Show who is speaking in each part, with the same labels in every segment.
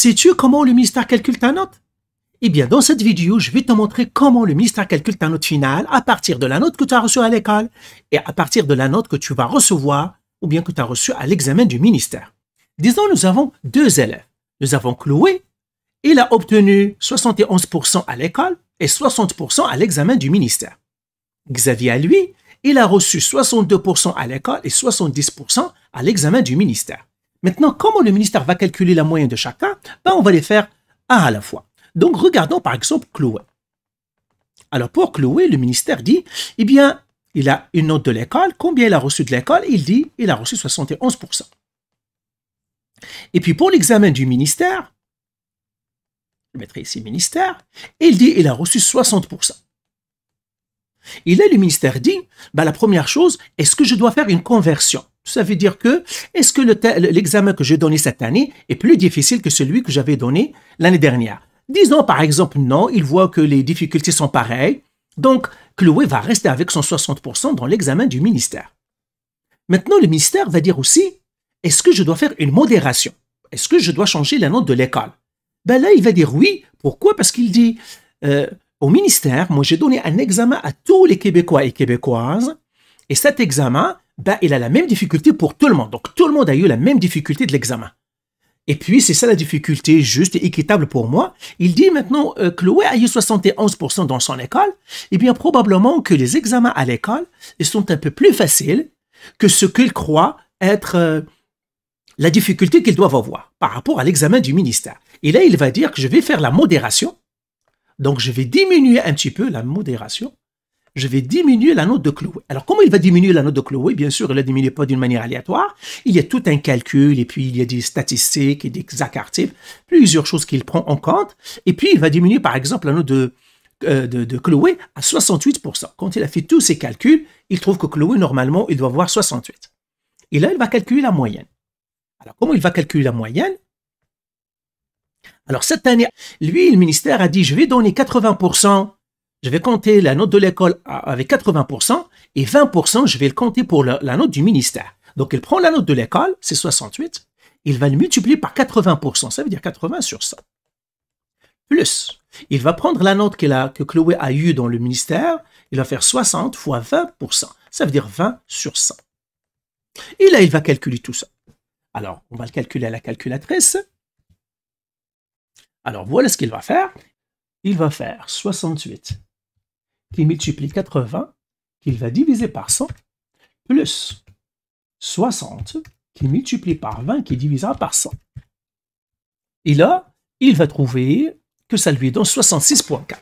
Speaker 1: Sais-tu comment le ministère calcule ta note Eh bien, dans cette vidéo, je vais te montrer comment le ministère calcule ta note finale à partir de la note que tu as reçue à l'école et à partir de la note que tu vas recevoir ou bien que tu as reçue à l'examen du ministère. Disons, nous avons deux élèves. Nous avons Chloé. Il a obtenu 71% à l'école et 60% à l'examen du ministère. Xavier, lui, il a reçu 62% à l'école et 70% à l'examen du ministère. Maintenant, comment le ministère va calculer la moyenne de chacun ben, On va les faire un à la fois. Donc, regardons par exemple Chloé. Alors, pour Chloé, le ministère dit, eh bien, il a une note de l'école. Combien il a reçu de l'école Il dit, il a reçu 71%. Et puis, pour l'examen du ministère, je mettrai ici ministère, il dit, il a reçu 60%. Et là, le ministère dit, ben, la première chose, est-ce que je dois faire une conversion ça veut dire que, est-ce que l'examen que j'ai donné cette année est plus difficile que celui que j'avais donné l'année dernière Disons par exemple non, il voit que les difficultés sont pareilles, donc Chloé va rester avec son 60% dans l'examen du ministère. Maintenant, le ministère va dire aussi, est-ce que je dois faire une modération Est-ce que je dois changer la note de l'école Ben là, il va dire oui. Pourquoi Parce qu'il dit, euh, au ministère, moi j'ai donné un examen à tous les Québécois et Québécoises, et cet examen, ben, il a la même difficulté pour tout le monde. Donc, tout le monde a eu la même difficulté de l'examen. Et puis, c'est ça la difficulté juste et équitable pour moi. Il dit maintenant, que euh, Chloé a eu 71% dans son école. Eh bien, probablement que les examens à l'école, sont un peu plus faciles que ce qu'il croit être euh, la difficulté qu'ils doivent avoir par rapport à l'examen du ministère. Et là, il va dire que je vais faire la modération. Donc, je vais diminuer un petit peu la modération je vais diminuer la note de Chloé. Alors, comment il va diminuer la note de Chloé? Bien sûr, il ne la diminue pas d'une manière aléatoire. Il y a tout un calcul, et puis il y a des statistiques et des accartifs, plusieurs choses qu'il prend en compte. Et puis, il va diminuer, par exemple, la note de, euh, de, de Chloé à 68%. Quand il a fait tous ses calculs, il trouve que Chloé, normalement, il doit avoir 68. Et là, il va calculer la moyenne. Alors, comment il va calculer la moyenne? Alors, cette année, lui, le ministère a dit, je vais donner 80% je vais compter la note de l'école avec 80% et 20%, je vais le compter pour la, note du ministère. Donc, il prend la note de l'école, c'est 68, il va le multiplier par 80%, ça veut dire 80 sur 100. Plus, il va prendre la note qu'il a, que Chloé a eue dans le ministère, il va faire 60 fois 20%, ça veut dire 20 sur 100. Et là, il va calculer tout ça. Alors, on va le calculer à la calculatrice. Alors, voilà ce qu'il va faire. Il va faire 68 qui multiplie 80, qu'il va diviser par 100, plus 60, qui multiplie par 20, qui divisera par 100. Et là, il va trouver que ça lui donne 66,4.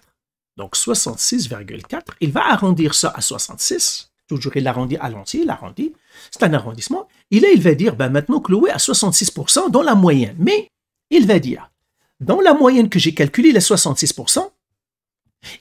Speaker 1: Donc 66,4, il va arrondir ça à 66. Toujours, il l'arrondit à l'entier, il l'arrondit. C'est un arrondissement. Et là, il va dire, ben maintenant, Chloé à 66% dans la moyenne. Mais il va dire, dans la moyenne que j'ai calculée, les 66%,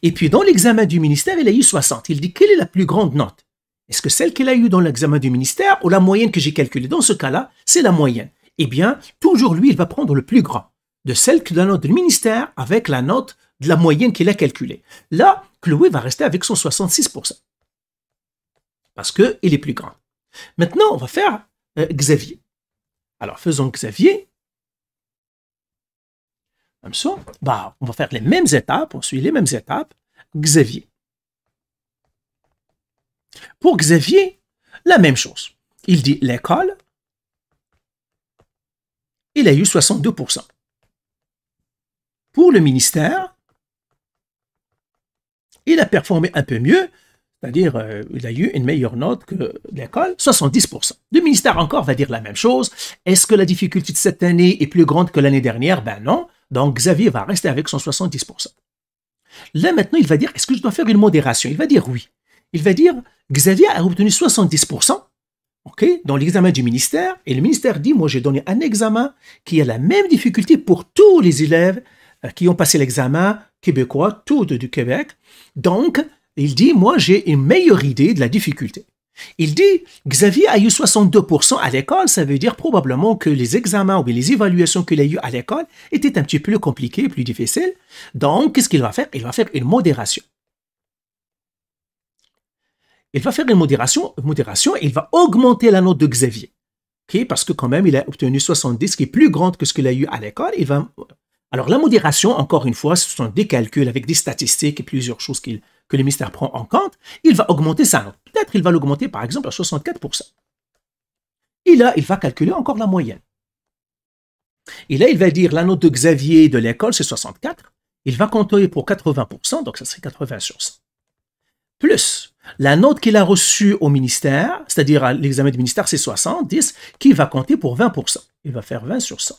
Speaker 1: et puis dans l'examen du ministère, il a eu 60. Il dit quelle est la plus grande note Est-ce que celle qu'il a eue dans l'examen du ministère ou la moyenne que j'ai calculée Dans ce cas-là, c'est la moyenne. Eh bien, toujours lui, il va prendre le plus grand de celle que la note du ministère avec la note de la moyenne qu'il a calculée. Là, Chloé va rester avec son 66%. Parce qu'il est plus grand. Maintenant, on va faire euh, Xavier. Alors, faisons Xavier comme ça, bah, on va faire les mêmes étapes, on suit les mêmes étapes. Xavier. Pour Xavier, la même chose. Il dit l'école, il a eu 62%. Pour le ministère, il a performé un peu mieux, c'est-à-dire euh, il a eu une meilleure note que l'école, 70%. Le ministère encore va dire la même chose. Est-ce que la difficulté de cette année est plus grande que l'année dernière Ben non, donc, Xavier va rester avec son 70%. Là, maintenant, il va dire, est-ce que je dois faire une modération Il va dire oui. Il va dire, Xavier a obtenu 70%. OK Dans l'examen du ministère, et le ministère dit, moi j'ai donné un examen qui a la même difficulté pour tous les élèves euh, qui ont passé l'examen québécois, tous du Québec. Donc, il dit, moi j'ai une meilleure idée de la difficulté. Il dit, Xavier a eu 62% à l'école, ça veut dire probablement que les examens ou les évaluations qu'il a eues à l'école étaient un petit peu plus compliquées, plus difficiles. Donc, qu'est-ce qu'il va faire Il va faire une modération. Il va faire une modération, modération et il va augmenter la note de Xavier. Parce que quand même, il a obtenu 70, qui est plus grande que ce qu'il a eu à l'école. Il va... Alors, la modération, encore une fois, ce sont des calculs avec des statistiques et plusieurs choses que le ministère prend en compte. Il va augmenter sa note peut-être il va l'augmenter par exemple à 64%. Et là, il va calculer encore la moyenne. Et là, il va dire la note de Xavier de l'école, c'est 64. Il va compter pour 80%, donc ça serait 80 sur 100. Plus la note qu'il a reçue au ministère, c'est-à-dire à, l'examen du ministère, c'est 70, qui va compter pour 20%. Il va faire 20 sur 100.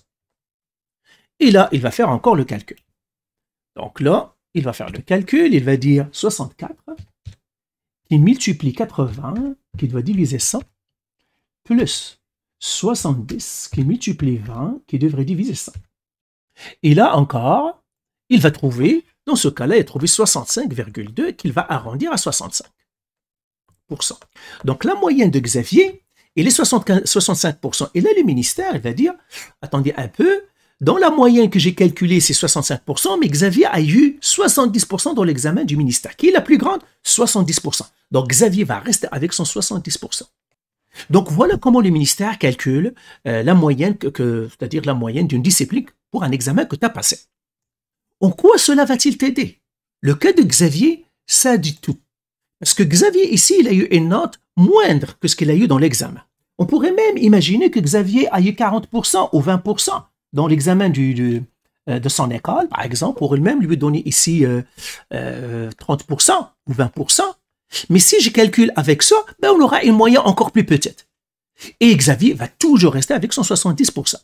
Speaker 1: Et là, il va faire encore le calcul. Donc là, il va faire le calcul, il va dire 64 qui multiplie 80, qui doit diviser 100, plus 70, qui multiplie 20, qui devrait diviser 100. Et là encore, il va trouver, dans ce cas-là, il a trouvé 65,2 qu'il va arrondir à 65%. Donc la moyenne de Xavier, elle est 65%. Et là, le ministère, il va dire, attendez un peu, dans la moyenne que j'ai calculée, c'est 65%, mais Xavier a eu 70% dans l'examen du ministère. Qui est la plus grande 70%. Donc, Xavier va rester avec son 70%. Donc, voilà comment le ministère calcule euh, la moyenne, que, c'est-à-dire la moyenne d'une discipline pour un examen que tu as passé. En quoi cela va-t-il t'aider Le cas de Xavier, ça dit tout. Parce que Xavier, ici, il a eu une note moindre que ce qu'il a eu dans l'examen. On pourrait même imaginer que Xavier a eu 40% ou 20% dans l'examen euh, de son école, par exemple, pour lui même lui donner ici 30% euh, ou 20%. Mais si je calcule avec ça, ben, on aura une moyenne encore plus petite. Et Xavier va toujours rester avec son 70%.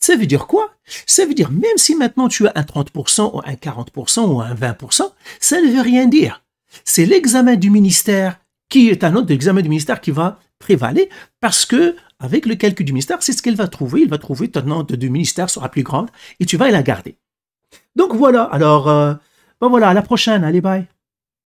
Speaker 1: Ça veut dire quoi Ça veut dire même si maintenant tu as un 30% ou un 40% ou un 20%, ça ne veut rien dire. C'est l'examen du ministère qui est un autre examen du ministère qui va prévaler parce que avec le calcul du ministère, c'est ce qu'elle va trouver. Il va trouver ton note du ministère sera plus grande et tu vas la garder. Donc voilà, alors, euh, ben voilà, à la prochaine, allez bye.